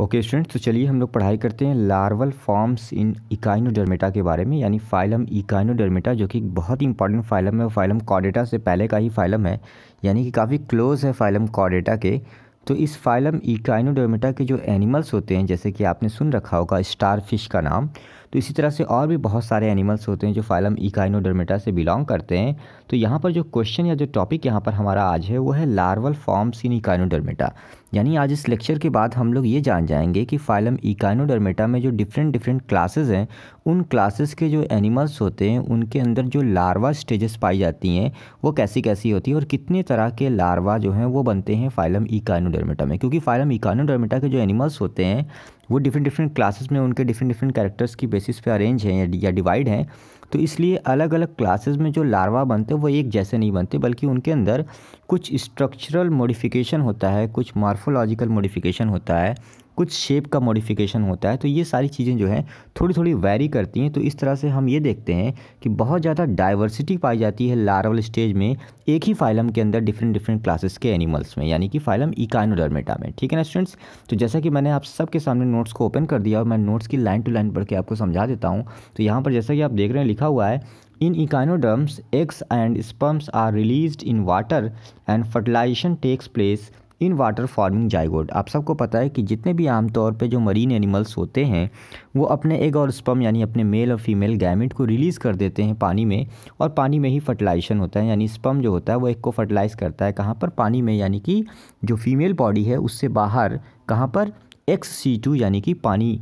okay students तो चलिए हम लोग पढ़ाई करते हैं लार्वल फॉर्म्स इन इकाइनोडर्मेटा के बारे में यानी फाइलम इकाइनोडर्मेटा जो कि बहुत ही इंपॉर्टेंट फाइलम है फाइलम कॉडेटा से पहले का ही फाइलम है यानी कि काफ़ी क्लोज है फाइलम कॉडेटा के तो इस फाइलम इकाइनोडर्मेटा के जो एनिमल्स होते हैं जैसे कि आपने सुन रखा होगा स्टार फिश का नाम तो इसी तरह से और भी बहुत सारे एनिमल्स होते हैं जो फाइलम इकाइनोडर्मेटा से बिलोंग करते हैं तो यहाँ पर जो क्वेश्चन या जो टॉपिक यहाँ पर हमारा आज है वो है लार्वल फॉर्म्स इन इकाइनोडर्मेटा यानी आज इस लेक्चर के बाद हम लोग ये जान जाएंगे कि फाइलम इकाइनोडर्मेटा में जो डिफरेंट डिफरेंट क्लासेज हैं उन क्लासेस के जो एनिमल्स होते हैं उनके अंदर जो लार्वा स्टेजेस पाई जाती हैं वो कैसी कैसी होती है और कितने तरह के लार्वा जो हैं वो बनते हैं फाइलम इकाइनोडर्मेटा में क्योंकि फाइलम इकाइनोडर्मेटा के जो एनिमल्स होते हैं वो डिफरेंट डिफरेंट क्लासेस में उनके डिफरेंट डिफरेंट कैरेक्टर्स की बेसिस पे अरेंज हैं या डिवाइड हैं तो इसलिए अलग अलग क्लासेस में जो लार्वा बनते हैं वो एक जैसे नहीं बनते बल्कि उनके अंदर कुछ स्ट्रक्चरल मॉडिफिकेशन होता है कुछ मार्फोलॉजिकल मॉडिफिकेशन होता है कुछ शेप का मॉडिफिकेशन होता है तो ये सारी चीज़ें जो हैं थोड़ी थोड़ी वैरी करती हैं तो इस तरह से हम ये देखते हैं कि बहुत ज़्यादा डाइवर्सिटी पाई जाती है लार्वल स्टेज में एक ही फाइलम के अंदर डिफरेंट डिफरेंट क्लासेस के एनिमल्स में यानी कि फाइलम इकानोडर्मेटा में ठीक है ना स्टूडेंट्स तो जैसा कि मैंने आप सबके सामने नोट्स को ओपन कर दिया और मैं नोट्स की लाइन टू लाइन पढ़ के आपको समझा देता हूँ तो यहाँ पर जैसा कि आप देख रहे हैं लिखा हुआ है in echinoderms eggs and sperms are release in water and fertilization takes place in water forming zygote आप सबको पता है कि जितने भी आमतौर पे जो मरीन एनिमल्स होते हैं वो अपने एग और स्पम यानी अपने मेल और फीमेल गैमिट को रिलीज़ कर देते हैं पानी में और पानी में ही फर्टिलाइजेशन होता है यानी स्पम जो होता है वो एग को फर्टिलाइज़ करता है कहाँ पर पानी में यानी कि जो फीमेल बॉडी है उससे बाहर कहाँ पर एक्स सी टू यानी कि पानी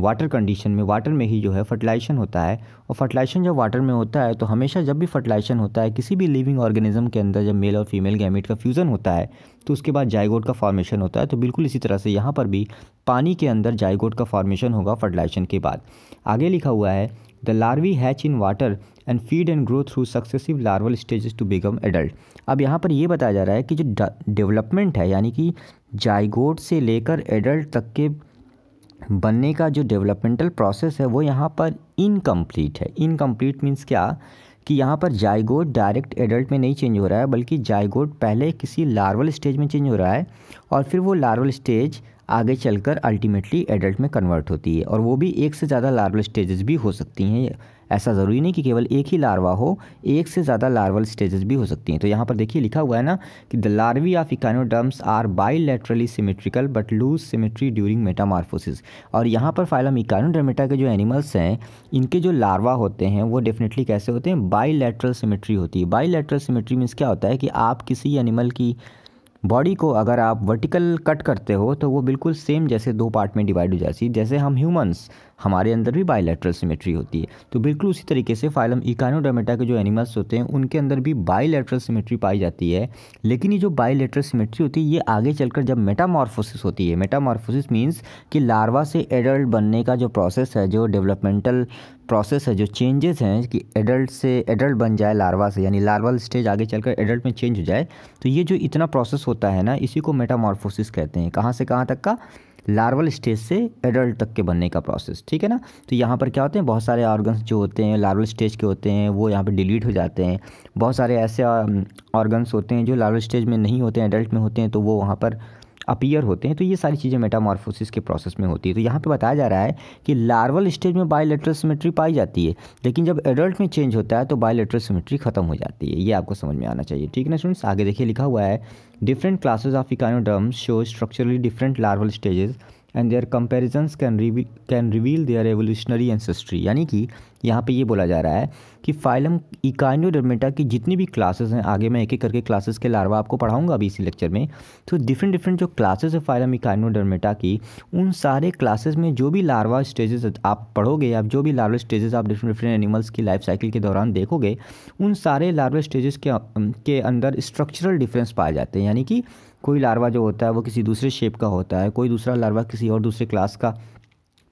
वाटर कंडीशन में वाटर में ही जो है फर्टिलाइजेशन होता है और फर्टिलाइजेशन जब वाटर में होता है तो हमेशा जब भी फर्टिलाइजेशन होता है किसी भी लिविंग ऑर्गेनिज्म के अंदर जब मेल और फीमेल गैमेट का फ्यूज़न होता है तो उसके बाद जायगोट का फॉर्मेशन होता है तो बिल्कुल इसी तरह से यहाँ पर भी पानी के अंदर जायगोट का फॉर्मेशन होगा फर्टिलाइजेशन के बाद आगे लिखा हुआ है the larvae hatch in water and feed and grow through successive larval stages to become adult अब यहाँ पर यह बताया जा रहा है कि जो डेवलपमेंट है यानी कि जायगोट से लेकर एडल्ट तक के बनने का जो डेवलपमेंटल प्रोसेस है वो यहाँ पर इनकम्प्लीट है इनकम्प्लीट मीन्स क्या कि यहाँ पर जायगोड डायरेक्ट एडल्ट में नहीं चेंज हो रहा है बल्कि जायगोड पहले किसी लार्वल स्टेज में चेंज हो रहा है और फिर वो लार्वल स्टेज आगे चलकर अल्टीमेटली एडल्ट में कन्वर्ट होती है और वो भी एक से ज़्यादा लार्वल स्टेजेस भी हो सकती हैं ऐसा ज़रूरी नहीं कि केवल एक ही लार्वा हो एक से ज़्यादा लार्वल स्टेजेस भी हो सकती हैं तो यहाँ पर देखिए लिखा हुआ है ना कि the larvae of echinoderms are bilaterally symmetrical but lose symmetry during metamorphosis और यहाँ पर फाइलम इकानोडर्मेटा के जो एनिमल्स हैं इनके जो लार्वा होते हैं वो डेफिनेटली कैसे होते हैं बाईलेटरल सिमेट्री होती है बाईलेटरल सिमेट्री मीन्स क्या होता है कि आप किसी एनिमल की बॉडी को अगर आप वर्टिकल कट करते हो तो वो बिल्कुल सेम जैसे दो पार्ट में डिवाइड हो जाती है जैसे हम ह्यूमंस हमारे अंदर भी बायोलेटरल सिमेट्री होती है तो बिल्कुल उसी तरीके से फाइलम इकानोडोमेटा के जो एनिमल्स होते हैं उनके अंदर भी बायोलेटरल सिमेट्री पाई जाती है लेकिन ये जो बायोलेटरल सिमेट्री होती है ये आगे चलकर जब मेटामॉर्फोसिस होती है मेटामॉर्फोसिस मीन्स कि लार्वा से एडल्ट बनने का जो प्रोसेस है जो डेवलपमेंटल प्रोसेस है जो चेंजेस हैं कि एडल्ट से एडल्ट बन जाए लार्वा से यानी लार्वल स्टेज आगे चलकर एडल्ट में चेंज हो जाए तो ये जो इतना प्रोसेस होता है ना इसी को मेटामॉर्फोसिस कहते हैं कहाँ से कहाँ तक का लार्वल स्टेज से एडल्ट तक के बनने का प्रोसेस ठीक है ना तो यहाँ पर क्या होते हैं बहुत सारे ऑर्गन्स जो होते हैं लार्वल स्टेज के होते हैं वो यहाँ पर डिलीट हो जाते हैं बहुत सारे ऐसे ऑर्गन्स um, होते हैं जो लार्वल स्टेज में नहीं होते हैं एडल्ट में होते हैं तो वो वहाँ पर अपीयर होते हैं तो ये सारी चीज़ें मेटामॉर्फोसिस के प्रोसेस में होती है तो यहाँ पे बताया जा रहा है कि लार्वल स्टेज में बायोलेट्रल सिमेट्री पाई जाती है लेकिन जब एडल्ट में चेंज होता है तो बायोलेट्रल सिमेट्री खत्म हो जाती है ये आपको समझ में आना चाहिए ठीक है ना स्टूडेंट्स आगे देखिए लिखा हुआ है different classes of echinoderms show structurally different larval stages and their comparisons can can reveal their evolutionary ancestry यानी कि यहाँ पे ये बोला जा रहा है कि फाइलम इकाइनोडर्मेटा की जितनी भी क्लासेस हैं आगे मैं एक एक करके क्लासेस के लार्वा आपको पढ़ाऊंगा अभी इसी लेक्चर में तो डिफरेंट डिफरेंट जो क्लासेस है फाइलम इकाइनोडर्मेटा की उन सारे क्लासेस में जो भी लार्वा स्टेजेस आप पढ़ोगे आप जो भी लार्वा स्टेजेस आप डिफरेंट डिफरेंट एनिमल्स की लाइफ साइकिल के दौरान देखोगे उन सारे लार्वा स्टेजेस के के अंदर स्ट्रक्चरल डिफरेंस पाए जाते हैं यानी कि कोई लार्वा जो होता है वो किसी दूसरे शेप का होता है कोई दूसरा लार्वा किसी और दूसरे क्लास का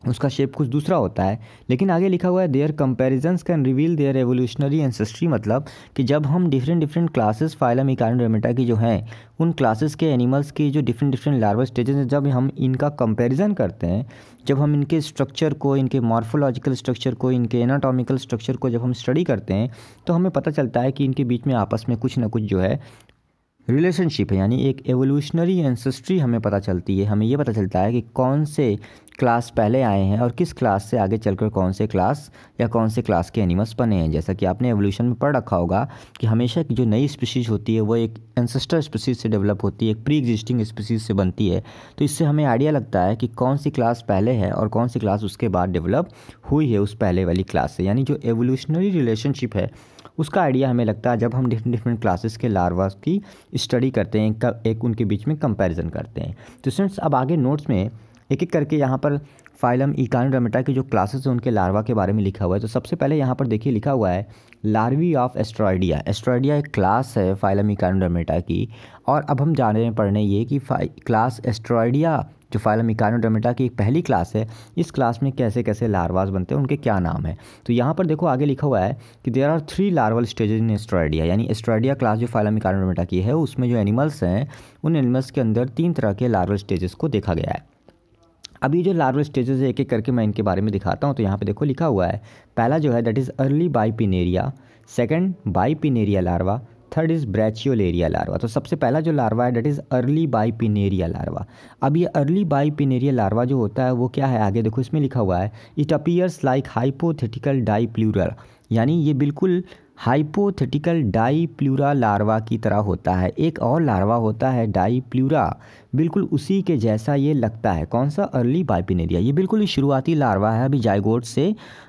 उसका शेप कुछ दूसरा होता है लेकिन आगे लिखा हुआ है their comparisons can reveal their evolutionary ancestry मतलब कि जब हम different different classes phylum Echinodermata की जो हैं उन क्लासेस के एनिमल्स की जो डिफरेंट डिफरेंट लार्वल स्टेजेस हैं जब हम इनका कंपेरिजन करते हैं जब हम इनके स्ट्रक्चर को इनके मॉर्फोलॉजिकल स्ट्रक्चर को इनके एनाटॉमिकल स्ट्रक्चर को जब हम स्टडी करते हैं तो हमें पता चलता है कि इनके बीच में आपस में कुछ ना कुछ जो है रिलेशनशिप है यानी एक एवोल्यूशनरी एंसेस्ट्री हमें पता चलती है हमें यह पता चलता है कि कौन से क्लास पहले आए हैं और किस क्लास से आगे चलकर कौन से क्लास या कौन से क्लास के एनिमल्स बने हैं जैसा कि आपने एवोल्यूशन में पढ़ रखा होगा कि हमेशा जो नई स्पीशीज़ होती है वो एक एंसेस्टर स्पीशीज़ से डेवलप होती है एक प्री एग्जिस्टिंग स्पीशीज़ से बनती है तो इससे हमें आइडिया लगता है कि कौन सी क्लास पहले है और कौन सी क्लास उसके बाद डेवलप हुई है उस पहले वाली क्लास से यानी जो एवोल्यूशनरी रिलेशनशिप है उसका आइडिया हमें लगता है जब हम डिफरेंट डिफरेंट क्लासेस के लार्वास की स्टडी करते हैं एक उनके बीच में कंपैरिजन करते हैं तो स्टूडेंट्स अब आगे नोट्स में एक एक करके यहाँ पर फाइलम इकान रमेटा की जो क्लासेस हैं उनके लार्वा के बारे में लिखा हुआ है तो सबसे पहले यहाँ पर देखिए लिखा हुआ है लार्वी ऑफ एस्ट्रॉइडिया एस्ट्रॉइडिया एक क्लास है फाइलम इकान रमेटा की और अब हम जाने रहे पढ़ने ये कि क्लास एस्ट्रॉइडिया जो फाइलम इकानोडर्मेटा की एक पहली क्लास है इस क्लास में कैसे कैसे लार्वाज बनते हैं उनके क्या नाम है तो यहाँ पर देखो आगे लिखा हुआ है कि there are three larval stages in Asteroidea यानी एस्ट्रॉइडिया क्लास जो फाइलम इकानोडर्मेटा की है उसमें जो एनिमल्स हैं उन एनिमल्स के अंदर तीन तरह के लार्वल स्टेजेस को देखा गया है अब ये जो लार्वल स्टेजेस एक एक करके मैं इनके बारे में दिखाता हूँ तो यहाँ पे देखो लिखा हुआ है पहला जो है that is early bipinnaria second bipinnaria larva third is brachiolaria larva तो सबसे पहला जो लार्वा है that is early bipinnaria larva अब ये अर्ली बाईपिनेरिया लार्वा जो होता है वो क्या है आगे देखो इसमें लिखा हुआ है it appears like hypothetical dipleurula यानी ये बिल्कुल हाइपोथेटिकल डाई प्लूरा लार्वा की तरह होता है एक और लार्वा होता है डाई प्लूरा बिल्कुल उसी के जैसा ये लगता है कौन सा अर्ली बाइपिनेरिया ये बिल्कुल शुरुआती लार्वा है अभी जायगोट से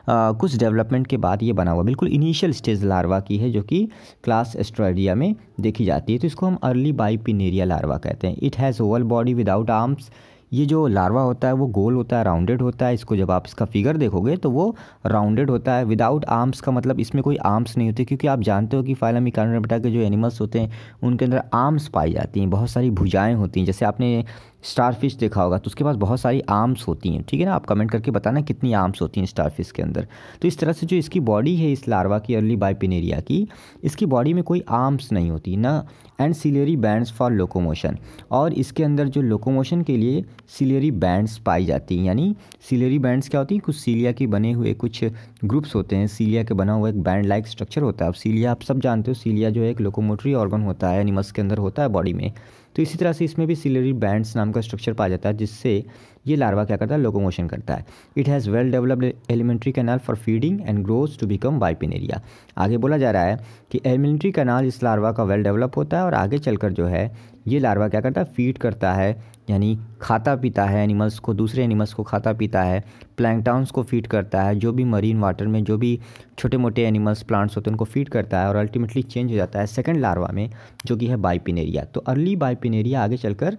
आ, कुछ डेवलपमेंट के बाद ये बना हुआ बिल्कुल इनिशियल स्टेज लार्वा की है जो कि क्लास एस्ट्रोडिया में देखी जाती है तो इसको हम अर्ली बाइपिनेरिया लार्वा कहते हैं it has oval body without arms ये जो लार्वा होता है वो गोल होता है राउंडेड होता है इसको जब आप इसका फिगर देखोगे तो वो राउंडेड होता है विदाउट आर्म्स का मतलब इसमें कोई आर्म्स नहीं होते क्योंकि आप जानते हो कि फाइलमिकानोबेटा के जो एनिमल्स होते हैं उनके अंदर आर्म्स पाई जाती हैं बहुत सारी भुजाएँ होती हैं जैसे आपने स्टारफिश देखा होगा तो उसके पास बहुत सारी आर्म्स होती हैं ठीक है ना आप कमेंट करके बताना कितनी आर्म्स होती हैं स्टारफिश के अंदर तो इस तरह से जो इसकी बॉडी है इस लार्वा की अर्ली बाइपिनेरिया की इसकी बॉडी में कोई आर्म्स नहीं होती ना and ciliary bands for locomotion और इसके अंदर जो लोकोमोशन के लिए सिलेरी बैंड्स पाई जाती हैं यानी सिलेरी बैंड्स क्या होती हैं कुछ सीलिया के बने हुए कुछ ग्रुप्स होते हैं सीलिया के बना हुआ एक बैंड लाइक स्ट्रक्चर होता है अब सीलिया आप सब जानते हो सीलिया जो है एक लोकोमोटरी ऑर्गन होता है एनिमल्स के अंदर होता है बॉडी में तो इसी तरह से इसमें भी सिलरी बैंड्स नाम का स्ट्रक्चर पाया जाता है जिससे ये लार्वा क्या करता है लोकोमोशन करता है it has well developed alimentary canal for feeding and grows to become bipinnaria आगे बोला जा रहा है कि एलिमेंट्री कैनाल इस लार्वा का वेल डेवलप होता है और आगे चलकर जो है ये लार्वा क्या करता है फीड करता है यानी खाता पीता है एनिमल्स को दूसरे एनिमल्स को खाता पीता है प्लैंकटाउंस को फीड करता है जो भी मरीन वाटर में जो भी छोटे मोटे एनिमल्स प्लांट्स होते हैं उनको फीड करता है और अल्टीमेटली चेंज हो जाता है सेकेंड लार्वा में जो कि है बाईपिनेरिया तो अर्ली बाईपिनेरिया आगे चलकर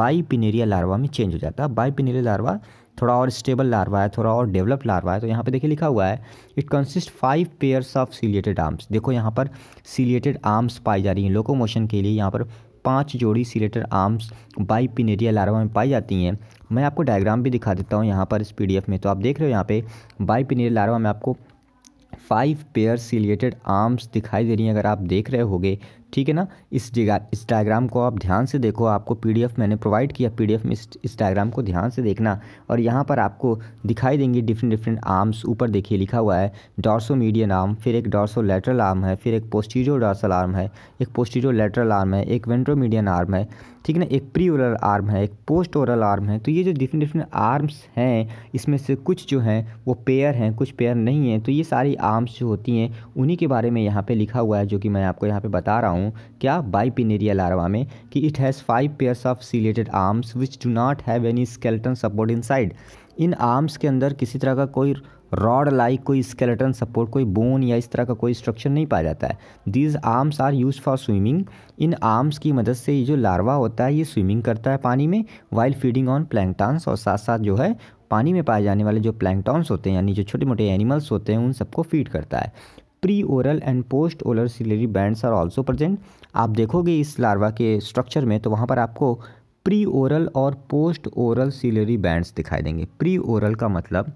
बाईपिनेरिया लार्वा में चेंज हो जाता है बाईपिनेरिया लार्वा थोड़ा और स्टेबल लार्वा है थोड़ा और डेवलप लार्वा है तो यहाँ पे देखिए लिखा हुआ है it consist five pairs of ciliated arms देखो यहाँ पर सीलिएटेड आर्म्स पाई जा रही हैं लोकोमोशन के लिए यहाँ पर पाँच जोड़ी सीलेटर आर्म्स बाईपिनेरिया लारवा में पाई जाती हैं मैं आपको डायग्राम भी दिखा देता हूँ यहाँ पर इस पी में तो आप देख रहे हो यहाँ पे बाईपिनेरिया लार्वा में आपको फाइव पेयर सीलेटेड आर्म्स दिखाई दे रही हैं अगर आप देख रहे होगे ठीक है ना इस जगह इस डायग्राम को आप ध्यान से देखो आपको पीडीएफ मैंने प्रोवाइड किया पीडीएफ में इस, डायग्राम को ध्यान से देखना और यहाँ पर आपको दिखाई देंगे डिफरेंट डिफरेंट आर्म्स ऊपर देखिए लिखा हुआ है डॉर्सो मीडियन आर्म फिर एक डॉर्सो लेटरल आर्म है फिर एक पोस्टीरियो डॉर्सल आर्म है एक पोस्टीरियो लेटरल आर्म है एक वेंट्रो मीडियन आर्म है ठीक है ना एक प्री ओरल आर्म है एक पोस्ट ओरल आर्म है तो ये जो डिफरेंट डिफरेंट आर्म्स हैं इसमें से कुछ जो हैं वो पेयर हैं कुछ पेयर नहीं हैं तो ये सारी आर्म्स जो होती हैं उन्हीं के बारे में यहाँ पे लिखा हुआ है जो कि मैं आपको यहाँ पे बता रहा हूँ हूँ क्या बाईपिनेरिया लार्वा में कि it has five pairs of ciliated arms which do not have any skeleton support inside इन आर्म्स के अंदर किसी तरह का कोई रॉड लाइक कोई स्केलेटन सपोर्ट कोई बोन या इस तरह का कोई स्ट्रक्चर नहीं पाया जाता है these arms are use for swimming इन आर्म्स की मदद से ये जो लार्वा होता है ये स्विमिंग करता है पानी में वाइल फीडिंग ऑन प्लैंकटॉन्स और साथ साथ जो है पानी में पाए जाने वाले जो प्लैंकटॉन्स होते हैं यानी जो छोटे मोटे एनिमल्स होते हैं उन सबको फीड करता है pre oral and post oral ciliary bands are also present आप देखोगे इस लार्वा के स्ट्रक्चर में तो वहाँ पर आपको प्री ओरल और पोस्ट ओरल सिलेरी बैंड्स दिखाई देंगे प्री ओरल का मतलब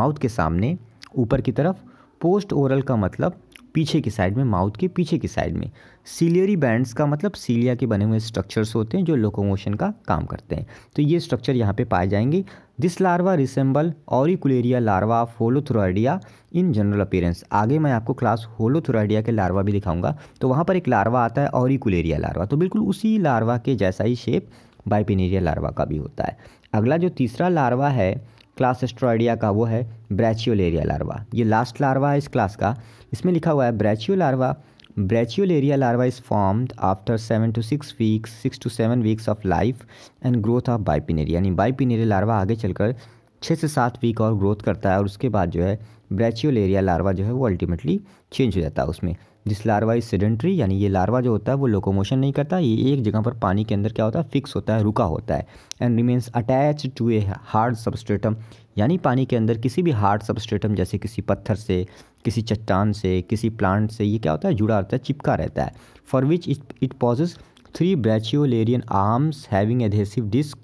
माउथ के सामने ऊपर की तरफ पोस्ट ओरल का मतलब पीछे की साइड में माउथ के पीछे की साइड में सीलियरी बैंड्स का मतलब सीलिया के बने हुए स्ट्रक्चर्स होते हैं जो लोकोमोशन का काम करते हैं तो ये स्ट्रक्चर यहाँ पे पाए जाएंगे this larva resemble auricularia larva Holothuroidea in general appearance आगे मैं आपको क्लास होलोथ्रोइडिया के लार्वा भी दिखाऊंगा तो वहाँ पर एक लार्वा आता है ऑरिकुलेरिया लार्वा तो बिल्कुल उसी लार्वा के जैसा ही शेप बाइपिनेरिया लार्वा का भी होता है अगला जो तीसरा लार्वा है क्लास एस्ट्रॉइडिया का वो है ब्रैचियोलेरिया लार्वा ये लास्ट लार्वा है इस क्लास का इसमें लिखा हुआ है brachio larva brachiolaria larva is formed after seven to six weeks six to seven weeks of life and growth of bipinnaria यानी बाइपिनेरिया लार्वा आगे चलकर छः से सात वीक और ग्रोथ करता है और उसके बाद जो है ब्रैचियोलेरिया लार्वा जो है वो अल्टीमेटली चेंज हो जाता है उसमें जिस लार्वा इज सेडेंट्री यानी ये लार्वा जो होता है वो लोकोमोशन नहीं करता ये एक जगह पर पानी के अंदर क्या होता है फिक्स होता है रुका होता है and remains attach to a hard substratum यानी पानी के अंदर किसी भी हार्ड सबस्टेटम जैसे किसी पत्थर से किसी चट्टान से किसी प्लांट से ये क्या होता है जुड़ा होता है चिपका रहता है for which it it possess three brachiolarian arms having adhesive disc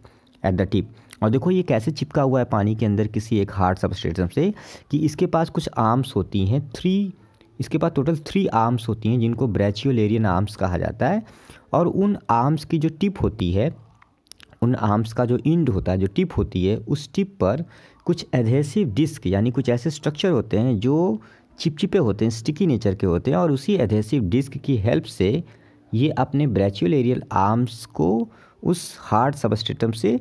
at the tip और देखो ये कैसे चिपका हुआ है पानी के अंदर किसी एक हार्ड सबस्टेटम से कि इसके पास कुछ आर्म्स होती हैं थ्री इसके बाद टोटल थ्री आर्म्स होती हैं जिनको ब्रैचियोलेरियन आर्म्स कहा जाता है और उन आर्म्स की जो टिप होती है उन आर्म्स का जो इंड होता है जो टिप होती है उस टिप पर कुछ एधेसिव डिस्क यानी कुछ ऐसे स्ट्रक्चर होते हैं जो चिपचिपे होते हैं स्टिकी नेचर के होते हैं और उसी एधेसिव डिस्क की हेल्प से ये अपने ब्रैचियोलेरियल आर्म्स को उस हार्ड सबस्टेटम से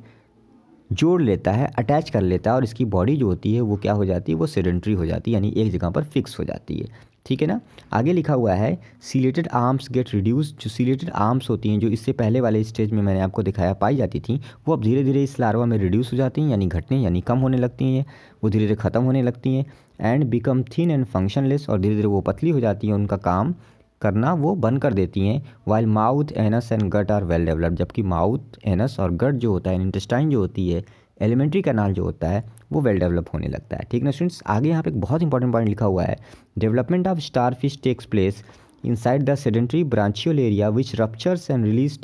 जोड़ लेता है अटैच कर लेता है और इसकी बॉडी जो होती है वो क्या हो जाती है वो सेडेंट्री हो जाती है यानी एक जगह पर फिक्स हो जाती है ठीक है ना आगे लिखा हुआ है सीलेटेड आर्म्स गेट रिड्यूस जो सीलेटेड आर्म्स होती हैं जो इससे पहले वाले स्टेज में मैंने आपको दिखाया पाई जाती थी वो अब धीरे धीरे इस लार्वा में रिड्यूस हो जाती हैं यानी घटने यानी कम होने लगती हैं वो धीरे धीरे ख़त्म होने लगती हैं and become thin and functionless और धीरे धीरे वो पतली हो जाती हैं उनका काम करना वो बंद कर देती हैं while mouth anus and gut are well developed जबकि माउथ एनस और गट जो होता है इंटेस्टाइन जो होती है एलिमेंट्री कैनाल जो होता है वो वेल डेवलप होने लगता है ठीक ना स्टूडेंट्स आगे यहाँ पे एक बहुत इंपॉर्टेंट पॉइंट लिखा हुआ है development of starfish takes place inside the sedentary branchial area which ruptures and release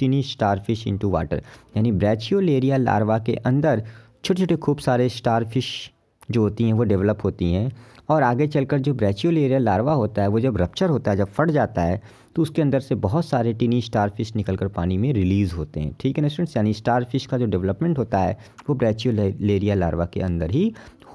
fish into water यानी ब्रैचियल एरिया लार्वा के अंदर छोटे छोटे खूब सारे स्टार फिश जो होती हैं वो डेवलप होती हैं और आगे चलकर जो ब्रैचियोलेरियल लार्वा होता है वो जब रप्चर होता है जब फट जाता है तो उसके अंदर से बहुत सारे टीनी स्टार फिश निकल कर पानी में रिलीज़ होते हैं ठीक है ना स्टूडेंट्स यानी स्टार फिश का जो डेवलपमेंट होता है वो ब्रैचियोलेरिया लार्वा के अंदर ही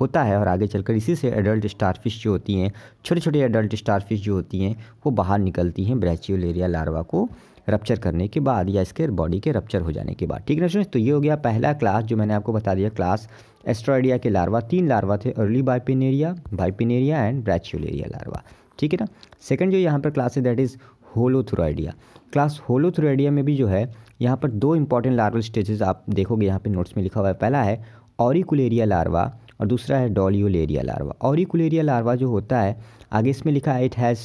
होता है और आगे चलकर इसी से एडल्ट स्टार फिश जो होती हैं छोटे छोटे एडल्ट स्टार फिश जो होती हैं वो बाहर निकलती हैं एरिया लार्वा को रप्चर करने के बाद या इसके बॉडी के रप्चर हो जाने के बाद ठीक है ना स्टूडेंट्स तो ये हो गया पहला क्लास जो मैंने आपको बता दिया क्लास एस्ट्राइडिया के लार्वा तीन लार्वा थे early bipinnaria bipinnaria and brachiolaria larva ठीक है ना सेकंड जो यहाँ पर क्लास है that is Holothuroidea class Holothuroidea में भी जो है यहाँ पर दो इंपॉर्टेंट लार्वल स्टेजेस आप देखोगे यहाँ पे नोट्स में लिखा हुआ है पहला है ऑरिकुलेरिया लार्वा और दूसरा है डॉलियोलेरिया लार्वा ऑरिकुलेरिया लार्वा जो होता है आगे इसमें लिखा है it has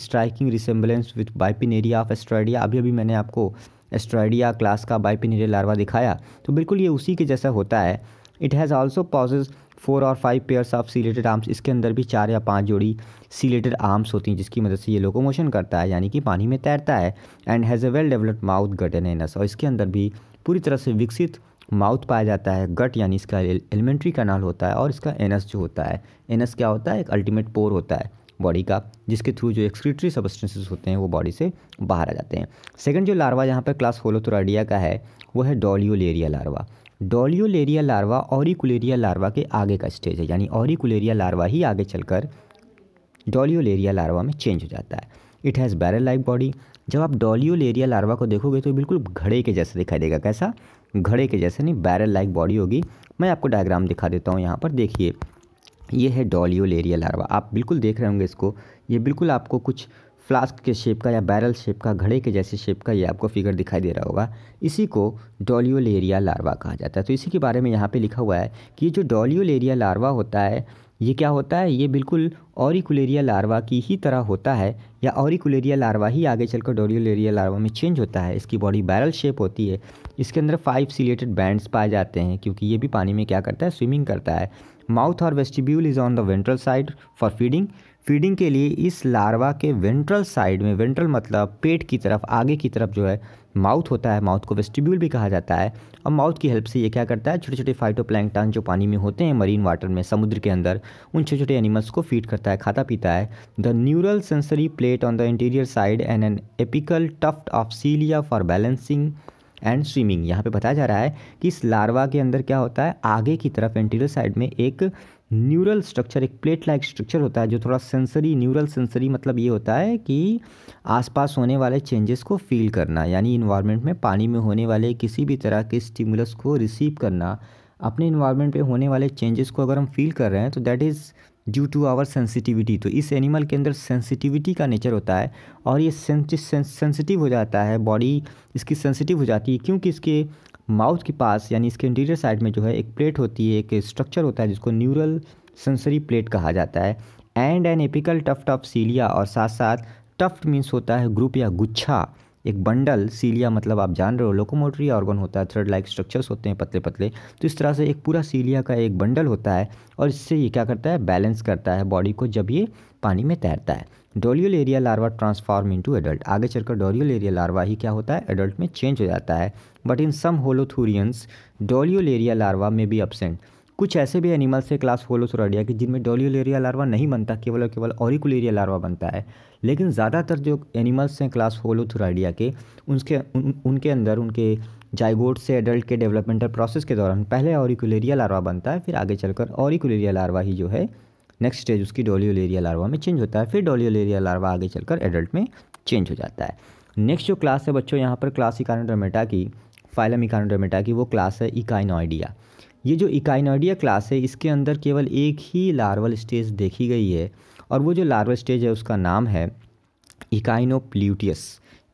striking resemblance with bipinnaria of Asteroidea अभी अभी मैंने आपको एस्ट्राइडिया क्लास का बाइपिनेरिया लार्वा दिखाया तो बिल्कुल ये उसी के जैसा होता है it has also possess four और five pairs of ciliated arms इसके अंदर भी चार या पांच जोड़ी सीलेटेड आर्म्स होती हैं जिसकी मदद से ये लोकोमोशन करता है यानी कि पानी में तैरता है and has a well developed mouth gut an anus और इसके अंदर भी पूरी तरह से विकसित माउथ पाया जाता है गट यानी इसका एलिमेंट्री कनाल होता है और इसका एनस जो होता है एनस क्या होता है एक अल्टीमेट पोर होता है बॉडी का जिसके थ्रू जो एक्सक्रीटरी सबस्टेंसेस होते हैं वो बॉडी से बाहर आ जाते हैं सेकंड जो लार्वा यहाँ पर क्लास होलोथोराडिया का है वो है doliolaria larva doliolaria larva auricularia larva के आगे का स्टेज है यानी ऑरिकुलेरिया लार्वा ही आगे चलकर डोलियोलेरिया लार्वा में चेंज हो जाता है it has barrel like body जब आप डोलियोलेरिया लार्वा को देखोगे तो बिल्कुल घड़े के जैसे दिखाई देगा कैसा घड़े के जैसे नहीं बैरल लाइक बॉडी होगी मैं आपको डायग्राम दिखा देता हूँ यहाँ पर देखिए ये है डोलियोलेरिया लार्वा आप बिल्कुल देख रहे होंगे इसको ये बिल्कुल आपको कुछ फ्लास्क के शेप का या बैरल शेप का घड़े के जैसे शेप का ये आपको फिगर दिखाई दे रहा होगा इसी को डोलियोलेरिया लार्वा कहा जाता है तो इसी के बारे में यहाँ पे लिखा हुआ है कि जो डोलियोलेरिया लार्वा होता है ये क्या होता है ये बिल्कुल ऑरिकुलेरिया लार्वा की ही तरह होता है या ऑरिकुलेरिया लार्वा ही आगे चलकर डोलियोलेरिया लार्वा में चेंज होता है इसकी बॉडी बैरल शेप होती है इसके अंदर फाइव सिलेटेड बैंड्स पाए जाते हैं क्योंकि ये भी पानी में क्या करता है स्विमिंग करता है माउथ और vestibule is on the ventral side for feeding feeding के लिए इस लार्वा के वेंट्रल साइड में वेंट्रल मतलब पेट की तरफ आगे की तरफ जो है माउथ होता है माउथ को वेस्टिब्यूल भी कहा जाता है और माउथ की हेल्प से ये क्या करता है छोटे छोटे फाइटो जो पानी में होते हैं मरीन वाटर में समुद्र के अंदर उन छोटे छोटे एनिमल्स को फीड करता है खाता पीता है the neural sensory plate on the interior side and an apical tuft of cilia for balancing and swimming यहाँ पे बताया जा रहा है कि इस लार्वा के अंदर क्या होता है आगे की तरफ इंटीरियर साइड में एक न्यूरल स्ट्रक्चर एक प्लेट लाइक स्ट्रक्चर होता है जो थोड़ा सेंसरी न्यूरल सेंसरी मतलब ये होता है कि आसपास होने वाले चेंजेस को फील करना यानी इन्वायरमेंट में पानी में होने वाले किसी भी तरह के स्टिमुलस को रिसीव करना अपने इन्वायरमेंट पे होने वाले चेंजेस को अगर हम फील कर रहे हैं तो that is due to our sensitivity तो इस एनिमल के अंदर सेंसिटिविटी का नेचर होता है और ये सेंसिटिव हो जाता है बॉडी इसकी सेंसिटिव हो जाती है क्योंकि इसके माउथ के पास यानी इसके इंटीरियर साइड में जो है एक प्लेट होती है एक स्ट्रक्चर होता है जिसको न्यूरल सेंसरी प्लेट कहा जाता है and an apical tuft of cilia और साथ साथ टफ्ट मीन्स होता है ग्रुप या गुच्छा एक बंडल सीलिया मतलब आप जान रहे हो लोकोमोटरी ऑर्गन होता है थ्रेड लाइक स्ट्रक्चर्स होते हैं पतले पतले तो इस तरह से एक पूरा सीलिया का एक बंडल होता है और इससे ये क्या करता है बैलेंस करता है बॉडी को जब ये पानी में तैरता है doliolaria larva transform into adult आगे चलकर डोरियल एरिया लार्वा ही क्या होता है एडल्ट में चेंज हो जाता है but in some holothurians doliolaria larva में भी अपसेंट कुछ ऐसे भी एनिमल्स है क्लास होलोसोराडिया के जिनमें डोलियोलेरिया लार्वा नहीं बनता केवल और केवल ऑरिकुलेरिया लार्वा बनता है लेकिन ज़्यादातर जो एनिमल्स हैं क्लास होलोथोराडिया के उनके उन, उनके अंदर उनके जाइगोट से एडल्ट के डेवलपमेंटल प्रोसेस के दौरान पहले ऑरिकुलेरिया लार्वा बनता है फिर आगे चलकर ऑरिकुलेरिया लार्वा ही जो है नेक्स्ट स्टेज उसकी डोलियोलेरिया लार्वा में चेंज होता है फिर डोलियोलेरिया लार्वा आगे चलकर एडल्ट में चेंज हो जाता है नेक्स्ट जो क्लास है बच्चों यहाँ पर क्लास इकानोडोमेटा की फाइलम इकानोडोमेटा की वो क्लास है इकाइनोइडिया ये जो इकाइनोइडिया क्लास है इसके अंदर केवल एक ही लार्वल स्टेज देखी गई है और वो जो लार्वल स्टेज है उसका नाम है इकाइनोप्ल्यूटियस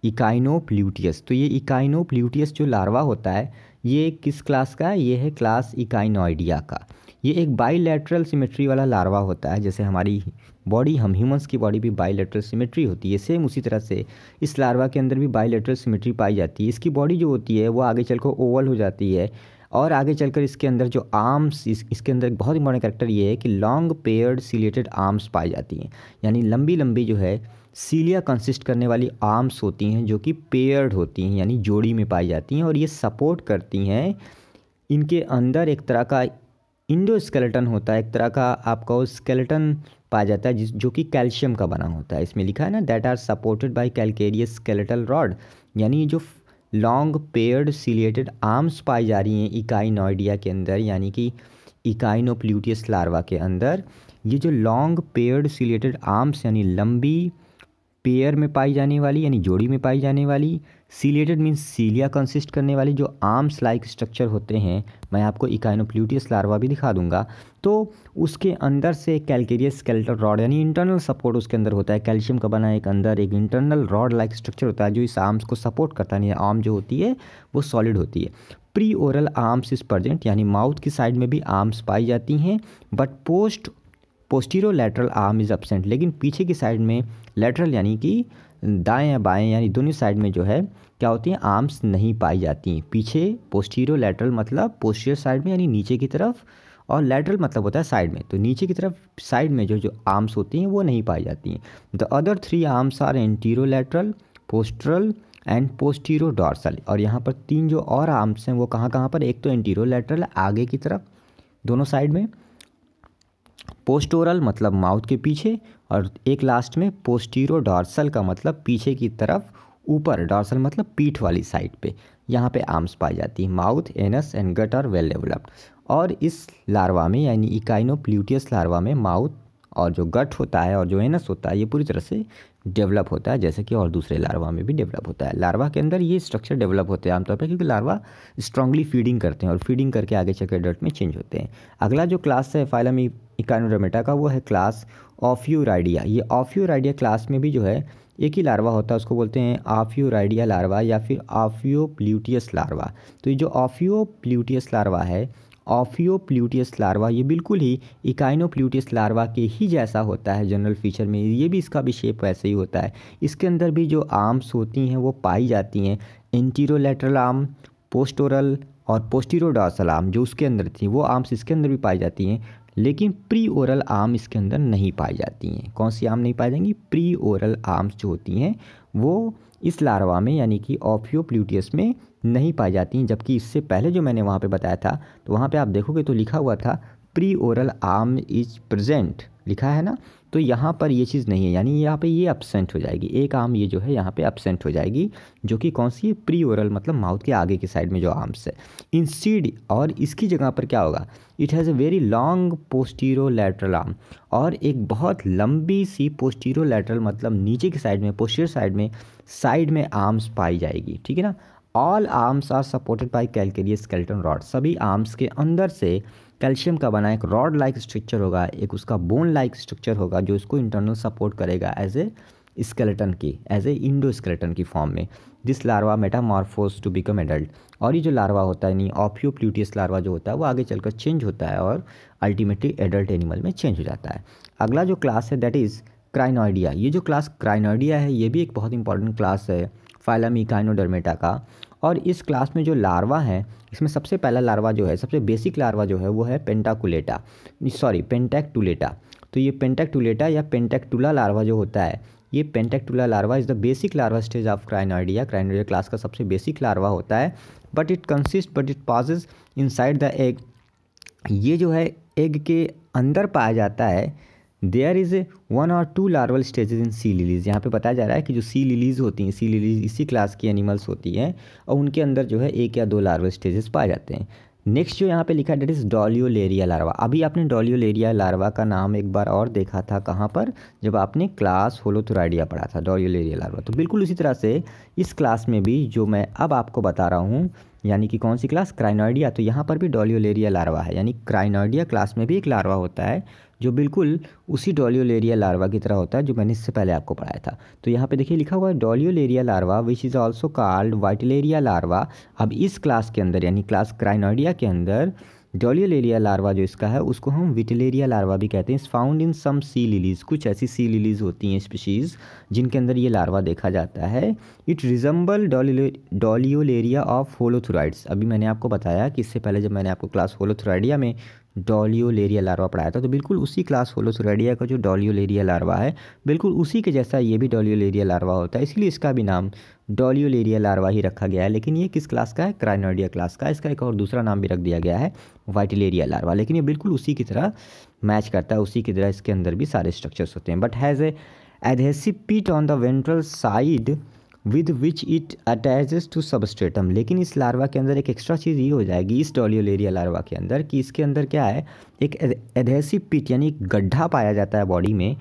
इकाइनोप्ल्यूटियस तो ये इकाइनोप्ल्यूटियस जो लार्वा होता है ये किस क्लास का है ये है क्लास इकाइनोइडिया का ये एक बाईलेटरल सिमेट्री वाला लार्वा होता है जैसे हमारी बॉडी हम ह्यूमंस की बॉडी भी बाईलेटरल सिमेट्री होती है सेम उसी तरह से इस लार्वा के अंदर भी बाईलेटरल सिमेट्री पाई जाती है इसकी बॉडी जो होती है वो आगे चलकर ओवल हो जाती है और आगे चलकर इसके अंदर जो आर्म्स इस, इसके अंदर एक बहुत इंपॉर्टेंट करेक्टर ये है कि लॉन्ग पेयर्ड सीलेटेड आर्म्स पाई जाती हैं यानी लंबी लंबी जो है सीलिया कंसिस्ट करने वाली आर्म्स होती हैं जो कि पेयर्ड होती हैं यानी जोड़ी में पाई जाती हैं और ये सपोर्ट करती हैं इनके अंदर एक तरह का इंडो स्केलेटन होता है एक तरह का आपका वो स्केलेटन पाया जाता है जिस जो कि कैल्शियम का बना होता है इसमें लिखा है ना that are supported by calcareous skeletal rod यानी जो लॉन्ग पेयर्ड सिलेटेड आर्म्स पाई जा रही हैं इकाइनॉइडिया के अंदर यानी कि प्ल्यूटियस लार्वा के अंदर ये जो लॉन्ग पेयर्ड सिलेटेड आर्म्स यानी लंबी पेयर में पाई जाने वाली यानी जोड़ी में पाई जाने वाली सीलेटेड मीन्स सीलिया कंसिस्ट करने वाली जो आर्म्स लाइक स्ट्रक्चर होते हैं मैं आपको इकाइनोप्ल्यूटियस लार्वा भी दिखा दूंगा तो उसके अंदर से कैलकेरियस स्केल्टर रॉड यानी इंटरनल सपोर्ट उसके अंदर होता है कैल्शियम का बना एक अंदर एक इंटरनल रॉड लाइक स्ट्रक्चर होता है जो इस आर्म्स को सपोर्ट करता है आर्म जो होती है वो सॉलिड होती है pre oral arms is present यानी माउथ की साइड में भी आर्म्स पाई जाती हैं but post postero lateral arm is absent लेकिन पीछे की साइड में लेटरल यानी कि दाएँ या बाएँ यानी दोनों साइड में जो है क्या होती हैं आर्म्स नहीं पाई जाती हैं पीछे पोस्टीरियो लेटरल मतलब पोस्टीरियर साइड में यानी नीचे की तरफ और लेटरल मतलब होता है साइड में तो नीचे की तरफ साइड में जो जो आर्म्स होती हैं वो नहीं पाई जाती हैं the other three arms are antero lateral postural and postero dorsal और यहाँ पर तीन जो और आर्म्स हैं वो कहाँ कहाँ पर एक तो एंटीरो लेटरल आगे की तरफ दोनों साइड में पोस्टोरल मतलब माउथ के पीछे और एक लास्ट में पोस्टीरो डॉर्सल का मतलब पीछे की तरफ ऊपर डॉर्सल मतलब पीठ वाली साइड पे यहाँ पे आर्म्स पाई जाती है mouth anus and gut are well developed और इस लार्वा में यानी इकाइनो प्लूटियस लार्वा में माउथ और जो गट होता है और जो एनस होता है ये पूरी तरह से डेवलप होता है जैसे कि और दूसरे लार्वा में भी डेवलप होता है लार्वा के अंदर ये स्ट्रक्चर डेवलप होते हैं आमतौर पर क्योंकि लार्वा स्ट्रांगली फीडिंग करते हैं और फीडिंग करके आगे चल डट में चेंज होते हैं अगला जो क्लास है फाइलम इकानोडोमेटा का वो है क्लास ऑफ्यूराइडिया ये ऑफ्यूराइडिया क्लास में भी जो है एक ही लार्वा होता है उसको बोलते हैं ऑफियोराइडिया राइडिया लार्वा या फिर ऑफियो प्ल्यूटियस लार्वा तो ये जो ऑफियो प्ल्यूटियस लार्वा है ऑफियो प्ल्यूटियस लार्वा ये बिल्कुल ही इकाइनो प्ल्यूटियस लार्वा के ही जैसा होता है जनरल फीचर में ये भी इसका भी शेप वैसे ही होता है इसके अंदर भी जो आर्म्स होती हैं वो पाई जाती हैं इंटीरोलेटरल आर्म पोस्टोरल और पोस्टीरोडॉसल आर्म जो उसके अंदर थी वो आर्म्स इसके अंदर भी पाई जाती हैं लेकिन प्री ओरल आम इसके अंदर नहीं पाई जाती हैं कौन सी आम नहीं पाई जाएंगी प्री ओरल आर्म्स जो होती हैं वो इस लार्वा में यानी कि ऑफियोप्ल्यूटियस में नहीं पाई जाती हैं जबकि इससे पहले जो मैंने वहाँ पे बताया था तो वहाँ पे आप देखोगे तो लिखा हुआ था pre oral arm is present लिखा है ना तो यहाँ पर ये चीज़ नहीं है यानी यहाँ पे ये अपसेंट हो जाएगी एक आम ये जो है यहाँ पे अपसेंट हो जाएगी जो कि कौन सी प्री ओरल मतलब माउथ के आगे की साइड में जो आर्म्स है इन सीड और इसकी जगह पर क्या होगा it has a very long postero lateral arm और एक बहुत लंबी सी पोस्टीरो लेटरल मतलब नीचे की साइड में पोस्टीरियर साइड में साइड में आर्म्स पाई जाएगी ठीक है ना all arms are supported by calcareous skeleton rod सभी आर्म्स के अंदर से कैल्शियम का बना एक रॉड लाइक स्ट्रक्चर होगा एक उसका बोन लाइक स्ट्रक्चर होगा जो इसको इंटरनल सपोर्ट करेगा एज ए स्केलेटन की एज ए इंडो स्केलेटन की फॉर्म में this larva metamorphose to become adult और ये जो लार्वा होता है यानी ऑफियो प्ल्यूटियस लार्वा जो होता है वो आगे चलकर चेंज होता है और अल्टीमेटली एडल्ट एनिमल में चेंज हो जाता है अगला जो क्लास है दैट इज़ क्राइनॉइडिया ये जो क्लास क्राइनॉइडिया है ये भी एक बहुत इंपॉर्टेंट क्लास है फाइलामी काइनोडर्मेटा का और इस क्लास में जो लार्वा है इसमें सबसे पहला लार्वा जो है सबसे बेसिक लार्वा जो है वो है पेंटाकुलेटा सॉरी पेंटेक्टुलेटा तो ये पेंटेक्टुलेटा या पेंटेक्टुला लार्वा जो होता है ये pentactula larva is the basic larva stage of Crinoidea Crinoidea class का सबसे बेसिक लार्वा होता है but it consist but it possess inside the egg ये जो है एग के अंदर पाया जाता है देयर इज़ वन और two larval stages in sea lilies यहाँ पे बताया जा रहा है कि जो सी लिलीज़ होती हैं सी लिलीज़ इसी क्लास की एनिमल्स होती हैं और उनके अंदर जो है एक या दो लार्वल स्टेजेस पाए जाते हैं नेक्स्ट जो यहाँ पे लिखा है डेट इज़ लेरिया लार्वा अभी आपने लेरिया लार्वा का नाम एक बार और देखा था कहाँ पर जब आपने क्लास होलोथोराइडिया पढ़ा था डॉलियोलेरिया लार्वा तो बिल्कुल उसी तरह से इस क्लास में भी जो मैं अब आपको बता रहा हूँ यानी कि कौन सी क्लास क्राइनोइडिया तो यहाँ पर भी लेरिया लार्वा है यानी क्राइनोइडिया क्लास में भी एक लार्वा होता है जो बिल्कुल उसी डोलियोलेरिया लार्वा की तरह होता है जो मैंने इससे पहले आपको पढ़ाया था तो यहाँ पे देखिए लिखा हुआ है doliolaria larva which is also called vitellaria larva अब इस क्लास के अंदर यानी क्लास क्राइनोडिया के अंदर डोलियोलेरिया लार्वा जो इसका है उसको हम विटलेरिया लार्वा भी कहते हैं इस found in some C lilies कुछ ऐसी सी लिलीज़ होती हैं स्पीशीज़ जिनके अंदर ये लार्वा देखा जाता है it resemble doliolaria of holothuroids अभी मैंने आपको बताया कि इससे पहले जब मैंने आपको क्लास होलोथुराइडिया में डॉलियोलेरिया लार्वा पढ़ाया था तो बिल्कुल उसी क्लास होलोसरेडिया का जो डॉलियोलेरिया लार्वा है बिल्कुल उसी के जैसा ये भी डॉलियोलेरिया लार्वा होता है इसलिए इसका भी नाम डॉलियोलेरिया लार्वा ही रखा गया है लेकिन ये किस क्लास का है क्राइनोडिया क्लास का इसका एक और दूसरा नाम भी रख दिया गया है वाइटिलेरिया लार्वा लेकिन ये बिल्कुल उसी की तरह मैच करता है उसी की तरह इसके अंदर भी सारे स्ट्रक्चर्स होते हैं but has a adhesive pit on the ventral side with which it attaches to substratum लेकिन इस लार्वा के अंदर एक एक्स्ट्रा चीज़ ये हो जाएगी इस डॉलियोलेरिया लार्वा के अंदर कि इसके अंदर क्या है एक एधेसिव पिट यानी गड्ढा पाया जाता है बॉडी में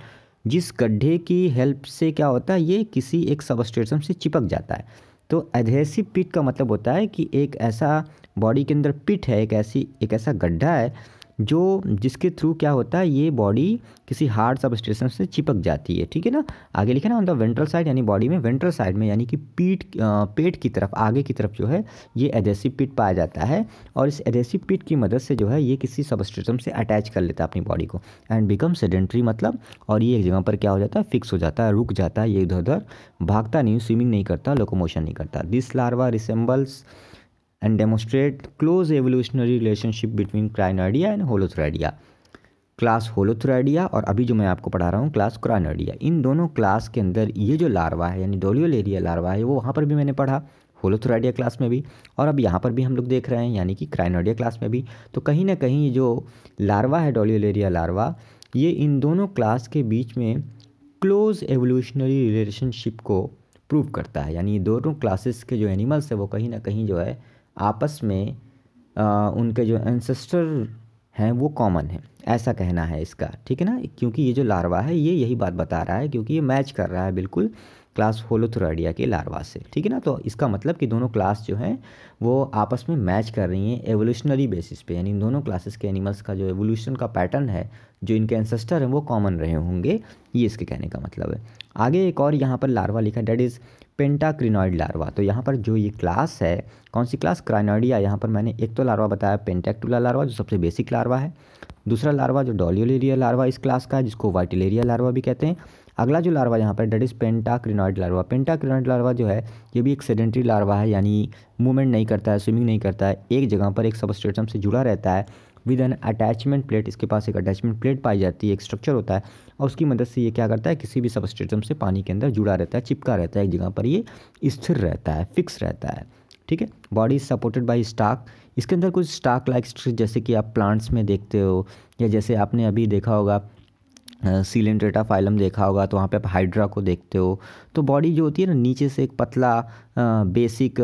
जिस गड्ढे की हेल्प से क्या होता है ये किसी एक सबस्टेटम से चिपक जाता है तो एधेसिव पिट का मतलब होता है कि एक ऐसा बॉडी के अंदर पिट है एक ऐसी एक ऐसा गड्ढा है जो जिसके थ्रू क्या होता है ये बॉडी किसी हार्ड सब स्टेशन से चिपक जाती है ठीक है ना आगे लिखे ना ऑन द वेंट्रल साइड यानी बॉडी में वेंट्रल साइड में यानी कि पीठ पेट की तरफ आगे की तरफ जो है ये एडेसिव पिट पाया जाता है और इस एडेसिव पिट की मदद से जो है ये किसी सब स्टेशन से अटैच कर लेता है अपनी बॉडी को एंड बिकम सेडेंट्री मतलब और ये एक जगह पर क्या हो जाता है फिक्स हो जाता है रुक जाता है ये इधर उधर भागता नहीं स्विमिंग नहीं करता लोकोमोशन नहीं करता this larva resembles and demonstrate close evolutionary relationship between Crinoidea and holothuria class Holothuroidea और अभी जो मैं आपको पढ़ा रहा हूँ क्लास क्राइनोडिया इन दोनों क्लास के अंदर ये जो लार्वा है यानी डोलियोलेरिया लार्वा है वो वहाँ पर भी मैंने पढ़ा होलोथ्राइडिया क्लास में भी और अब यहाँ पर भी हम लोग देख रहे हैं यानी कि क्राइनोडिया क्लास में भी तो कहीं ना कहीं ये जो लार्वा है डोलियोलेरिया लार्वा ये इन दोनों क्लास के बीच में क्लोज एवोल्यूशनरी रिलेशनशिप को प्रूव करता है यानी दोनों क्लासेस के जो एनिमल्स है वो कहीं ना कहीं जो है आपस में आ, उनके जो एंसेस्टर हैं वो कॉमन हैं ऐसा कहना है इसका ठीक है ना क्योंकि ये जो लार्वा है ये यही बात बता रहा है क्योंकि ये मैच कर रहा है बिल्कुल क्लास होलोथ्रोडिया के लार्वा से ठीक है ना तो इसका मतलब कि दोनों क्लास जो हैं वो आपस में मैच कर रही हैं एवोल्यूशनरी बेसिस पे यानी इन दोनों क्लासेस के एनिमल्स का जो एवोल्यूशन का पैटर्न है जो इनके एंसेस्टर हैं वो कॉमन रहे होंगे ये इसके कहने का मतलब है आगे एक और यहाँ पर लार्वा लिखा डेट इज़ पेंटाक्रिनॉइड लार्वा तो यहाँ पर जो ये क्लास है कौन सी क्लास क्राइनॉइडिया यहाँ पर मैंने एक तो लार्वा बताया पेंटेक्टुला लार्वा जो सबसे बेसिक लार्वा है दूसरा लार्वा जो डॉलियोलेरिया लार्वा इस क्लास का है जिसको वाइटिलेरिया लार्वा भी कहते हैं अगला जो लार्वा यहाँ पर that is pentacrinoid larva pentacrinoid larva जो है ये भी एक सेडेंट्री लार्वा है यानी मूवमेंट नहीं करता है स्विमिंग नहीं करता है एक जगह पर एक सबस्टेटम से जुड़ा रहता है विद एन अटैचमेंट प्लेट इसके पास एक अटैचमेंट प्लेट पाई जाती है एक स्ट्रक्चर होता है और उसकी मदद से ये क्या करता है किसी भी सबस्टेटम से पानी के अंदर जुड़ा रहता है चिपका रहता है एक जगह पर ये स्थिर रहता है फिक्स रहता है ठीक है body is supported by stalk इसके अंदर कुछ स्टाक लाइक स्ट्रक्चर जैसे कि आप प्लांट्स में देखते हो या जैसे आपने अभी देखा होगा सीलेंट्रेटा फाइलम देखा होगा तो वहाँ पे आप हाइड्रा को देखते हो तो बॉडी जो होती है ना नीचे से एक पतला बेसिक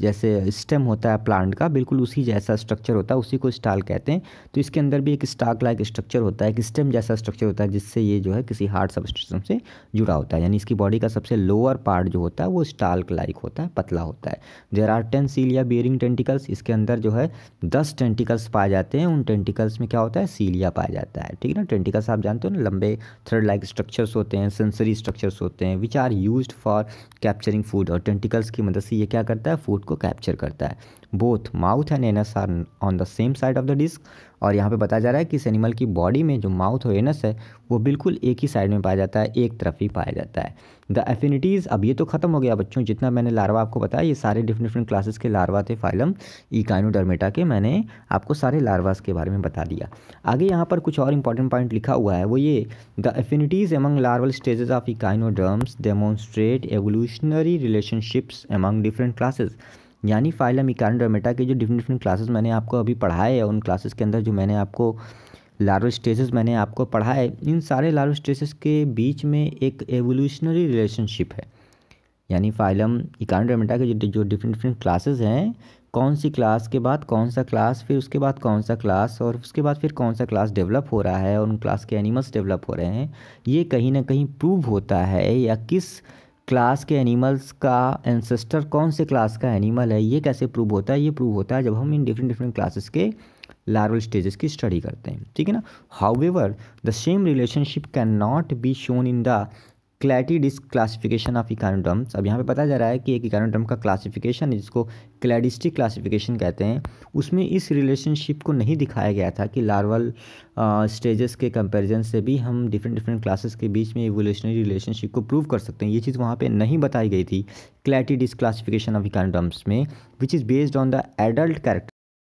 जैसे स्टेम होता है प्लांट का बिल्कुल उसी जैसा स्ट्रक्चर होता है उसी को स्टाल कहते हैं तो इसके अंदर भी एक स्टाक लाइक स्ट्रक्चर होता है एक स्टेम जैसा स्ट्रक्चर होता है जिससे ये जो है किसी हार्ड सबस्ट्रेशन से जुड़ा होता है यानी इसकी बॉडी का सबसे लोअर पार्ट जो होता है वो स्टाल्क लाइक होता है पतला होता है there are ten cilia bearing tentacles इसके अंदर जो है दस टेंटिकल्स पाए जाते हैं उन टेंटिकल्स में क्या होता है सीलिया पाया जाता है ठीक है ना टेंटिकल्स आप जानते हो ना लंबे थ्रेड लाइक स्ट्रक्चर्स होते हैं सेंसरी स्ट्रक्चर्स होते हैं which are are use for capturing food और टेंटिकल्स की मदद से ये क्या करता है फूड को कैप्चर करता है both mouth and anus are on the same side of the disc और यहाँ पे बताया जा रहा है कि इस एनिमल की बॉडी में जो माउथ और एनस है वो बिल्कुल एक ही साइड में पाया जाता है एक तरफ ही पाया जाता है द एफिनिटीज़ अब ये तो ख़त्म हो गया बच्चों जितना मैंने लार्वा आपको बताया ये सारे डिफरेंट डिफरेंट क्लासेस के लार्वा थे फाइलम इकाइनोडर्मेटा के मैंने आपको सारे लार्वास के बारे में बता दिया आगे यहाँ पर कुछ और इंपॉर्टेंट पॉइंट लिखा हुआ है वो ये the affinities among larval stages of echinoderms demonstrate evolutionary relationships among different classes यानी फाइलम इकारन डोमेटा के जो डिफरेंट डिफरेंट क्लासेस मैंने आपको अभी पढ़ाए उन क्लासेस के अंदर जो मैंने आपको लार्वल स्टेजेस मैंने आपको पढ़ाए इन सारे लार्वल स्टेजेस के बीच में एक एवोल्यूशनरी रिलेशनशिप है यानी फाइलम इकारन डोमेटा के जो जो डिफरेंट डिफरेंट क्लासेज हैं कौन सी क्लास के बाद कौन सा क्लास फिर उसके बाद कौन सा क्लास और उसके बाद फिर कौन सा क्लास डेवलप हो रहा है और उन क्लास के एनिमल्स डेवलप हो रहे हैं ये कहीं ना कहीं प्रूव होता है या किस क्लास के एनिमल्स का एंसेस्टर कौन से क्लास का एनिमल है ये कैसे प्रूव होता है ये प्रूव होता है जब हम इन डिफरेंट डिफरेंट क्लासेस के लार्वल स्टेजेस की स्टडी करते हैं ठीक है ना however the same relationship can not be shown in the disc classification of echinoderms अब यहाँ पे बताया जा रहा है कि एक इकानोडम का क्लासिफिकेशन जिसको क्लैडिस्टिक क्लासिफिकेशन कहते हैं उसमें इस रिलेशनशिप को नहीं दिखाया गया था कि लार्वल स्टेजेस के कंपैरिजन से भी हम डिफरेंट डिफरेंट क्लासेस के बीच में एवोल्यूशनरी रिलेशनशिप को प्रूव कर सकते हैं ये चीज़ वहाँ पर नहीं बताई गई थी डिस्क क्लासिफिकेशन ऑफ इकानोडम्स में which is based on the adult character